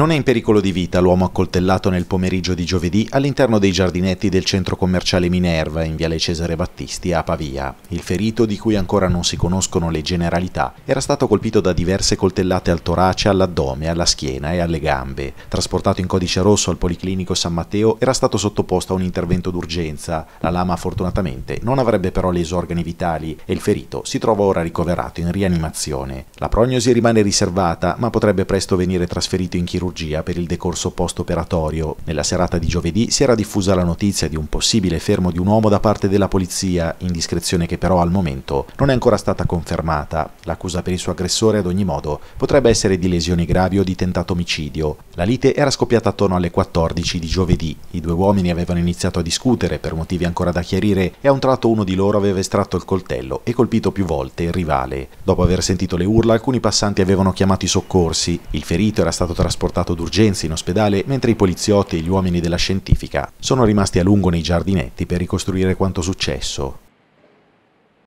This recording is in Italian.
Non è in pericolo di vita l'uomo accoltellato nel pomeriggio di giovedì all'interno dei giardinetti del centro commerciale Minerva in Viale Cesare Battisti a Pavia. Il ferito, di cui ancora non si conoscono le generalità, era stato colpito da diverse coltellate al torace, all'addome, alla schiena e alle gambe. Trasportato in codice rosso al Policlinico San Matteo, era stato sottoposto a un intervento d'urgenza. La lama fortunatamente non avrebbe però leso organi vitali e il ferito si trova ora ricoverato in rianimazione. La prognosi rimane riservata, ma potrebbe presto venire trasferito in chirurgia chirurgia per il decorso post-operatorio. Nella serata di giovedì si era diffusa la notizia di un possibile fermo di un uomo da parte della polizia, indiscrezione che però al momento non è ancora stata confermata. L'accusa per il suo aggressore ad ogni modo potrebbe essere di lesioni gravi o di tentato omicidio. La lite era scoppiata attorno alle 14 di giovedì. I due uomini avevano iniziato a discutere per motivi ancora da chiarire e a un tratto uno di loro aveva estratto il coltello e colpito più volte il rivale. Dopo aver sentito le urla alcuni passanti avevano chiamato i soccorsi. Il ferito era stato trasportato trasportato d'urgenza in ospedale, mentre i poliziotti e gli uomini della scientifica sono rimasti a lungo nei giardinetti per ricostruire quanto successo.